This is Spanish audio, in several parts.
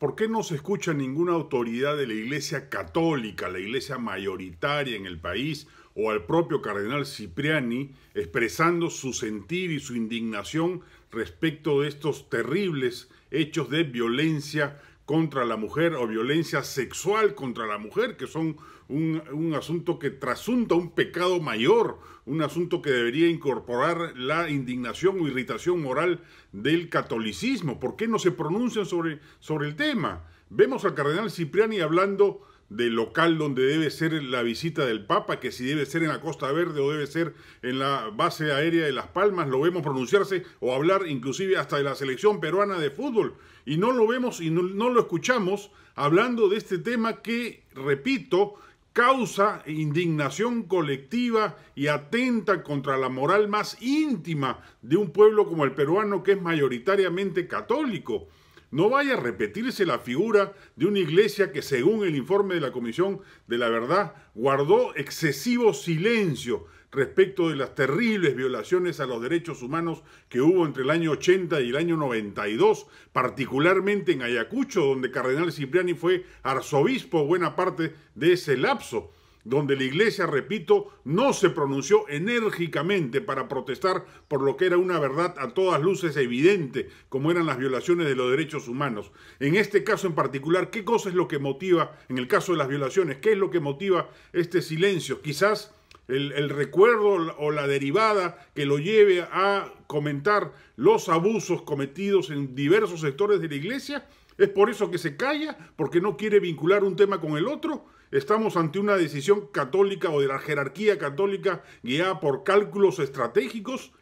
¿Por qué no se escucha ninguna autoridad de la Iglesia católica, la Iglesia mayoritaria en el país, o al propio cardenal Cipriani expresando su sentir y su indignación respecto de estos terribles hechos de violencia contra la mujer o violencia sexual contra la mujer, que son un, asunto que trasunta un pecado mayor, un asunto que debería incorporar la indignación o irritación moral del catolicismo. ¿Por qué no se pronuncian sobre, sobre el tema? Vemos al cardenal Cipriani hablando del local donde debe ser la visita del Papa, que si debe ser en la Costa Verde o debe ser en la base aérea de Las Palmas, lo vemos pronunciarse o hablar inclusive hasta de la selección peruana de fútbol. Y no lo vemos y no, no lo escuchamos hablando de este tema que, repito, causa indignación colectiva y atenta contra la moral más íntima de un pueblo como el peruano que es mayoritariamente católico. No vaya a repetirse la figura de una iglesia que, según el informe de la Comisión de la Verdad, guardó excesivo silencio respecto de las terribles violaciones a los derechos humanos que hubo entre el año 80 y el año 92, particularmente en Ayacucho, donde Cardenal Cipriani fue arzobispo buena parte de ese lapso donde la iglesia, repito, no se pronunció enérgicamente para protestar por lo que era una verdad a todas luces evidente, como eran las violaciones de los derechos humanos. En este caso en particular, ¿qué cosa es lo que motiva, en el caso de las violaciones, qué es lo que motiva este silencio? Quizás el, recuerdo o la derivada que lo lleve a comentar los abusos cometidos en diversos sectores de la iglesia, es por eso que se calla, porque no quiere vincular un tema con el otro. Estamos ante una decisión católica o de la jerarquía católica guiada por cálculos estratégicos,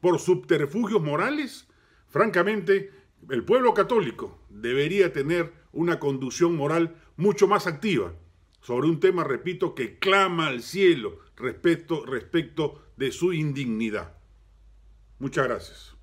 por subterfugios morales. Francamente, el pueblo católico debería tener una conducción moral mucho más activa sobre un tema, repito, que clama al cielo, respecto, respecto de su indignidad. Muchas gracias.